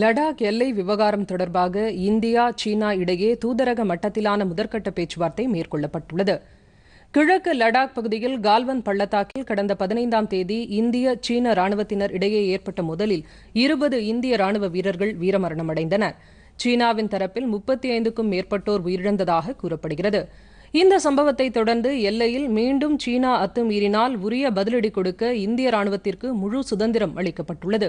லடாக் எல்லை விவகாரம் தொடர்பாக இந்தியா சீனா இடையே தூதரக மட்டத்திலான முதற்கட்ட பேச்சுவார்த்தை மேற்கொள்ளப்பட்டுள்ளது கிழக்கு லடாக் பகுதியில் கால்வன் பள்ளத்தாக்கில் கடந்த பதினைந்தாம் தேதி இந்திய சீன ராணுவத்தினர் இடையே ஏற்பட்ட முதலில் இருபது இந்திய ராணுவ வீரர்கள் வீரமரணமடைந்தனர் சீனாவின் தரப்பில் முப்பத்தி ஐந்துக்கும் மேற்பட்டோர் உயிரிழந்ததாக கூறப்படுகிறது இந்த சம்பவத்தை தொடர்ந்து எல்லையில் மீண்டும் சீனா அத்துமீறினால் உரிய பதிலடி கொடுக்க இந்திய ராணுவத்திற்கு முழு சுதந்திரம் அளிக்கப்பட்டுள்ளது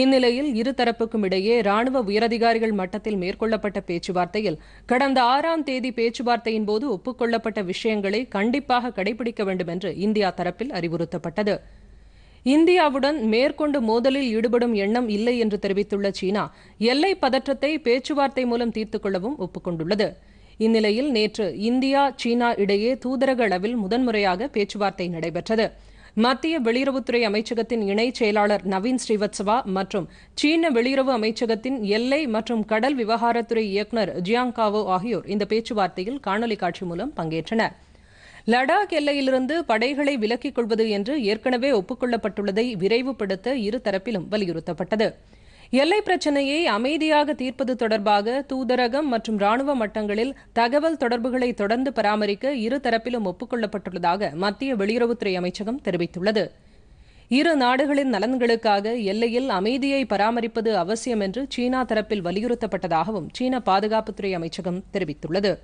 இந்நிலையில் இருதரப்புக்கும் இடையே ராணுவ உயரதிகாரிகள் மட்டத்தில் மேற்கொள்ளப்பட்ட பேச்சுவார்த்தையில் கடந்த ஆறாம் தேதி பேச்சுவார்த்தையின் போது ஒப்புக்கொள்ளப்பட்ட விஷயங்களை கண்டிப்பாக கடைபிடிக்க வேண்டும் என்று இந்தியா தரப்பில் அறிவுறுத்தப்பட்டது இந்தியாவுடன் மேற்கொண்டு மோதலில் ஈடுபடும் எண்ணம் இல்லை என்று தெரிவித்துள்ள சீனா எல்லை பதற்றத்தை பேச்சுவார்த்தை மூலம் தீர்த்துக் கொள்ளவும் ஒப்புக்கொண்டுள்ளது இந்நிலையில் நேற்று இந்தியா சீனா இடையே தூதரக அளவில் முதன்முறையாக பேச்சுவார்த்தை நடைபெற்றது மத்திய வெளியுறவுத்துறை அமைச்சகத்தின் இணை செயலாளர் நவீன் ஸ்ரீவத்சவா மற்றும் சீன வெளியுறவு அமைச்சகத்தின் எல்லை மற்றும் கடல் விவகாரத்துறை இயக்குநர் ஜியாங் காவோ ஆகியோர் இந்த பேச்சுவார்த்தையில் காணொலி காட்சி மூலம் பங்கேற்றனர் லடாக் எல்லையிலிருந்து படைகளை விலக்கிக் கொள்வது என்று ஏற்கனவே ஒப்புக்கொள்ளப்பட்டுள்ளதை விரைவுபடுத்த இருதரப்பிலும் வலியுறுத்தப்பட்டது எல்லை பிரச்சினையை அமைதியாக தீர்ப்பது தொடர்பாக தூதரகம் மற்றும் ராணுவ மட்டங்களில் தகவல் தொடர்புகளை தொடர்ந்து பராமரிக்க இரு தரப்பிலும் ஒப்புக்கொள்ளப்பட்டுள்ளதாக மத்திய வெளியுறவுத்துறை அமைச்சகம் தெரிவித்துள்ளது இரு நாடுகளின் நலன்களுக்காக எல்லையில் அமைதியை பராமரிப்பது அவசியம் என்று சீனா தரப்பில் வலியுறுத்தப்பட்டதாகவும் சீன பாதுகாப்புத்துறை அமைச்சகம் தெரிவித்துள்ளது